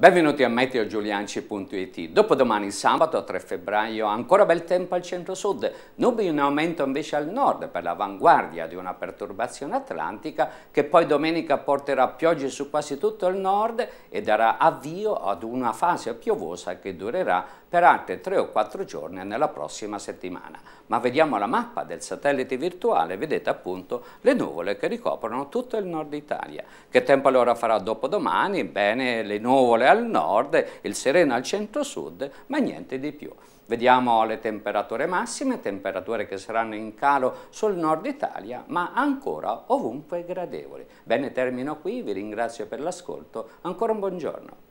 Benvenuti a meteogiulianci.it. Dopodomani sabato 3 febbraio ancora bel tempo al centro-sud, nubi in aumento invece al nord per l'avanguardia di una perturbazione atlantica che poi domenica porterà piogge su quasi tutto il nord e darà avvio ad una fase piovosa che durerà per altri 3 o 4 giorni nella prossima settimana. Ma vediamo la mappa del satellite virtuale, vedete appunto le nuvole che ricoprono tutto il nord Italia. Che tempo allora farà dopodomani? Bene, le nuvole al nord, il sereno al centro-sud, ma niente di più. Vediamo le temperature massime, temperature che saranno in calo sul nord Italia, ma ancora ovunque gradevoli. Bene, termino qui, vi ringrazio per l'ascolto, ancora un buongiorno.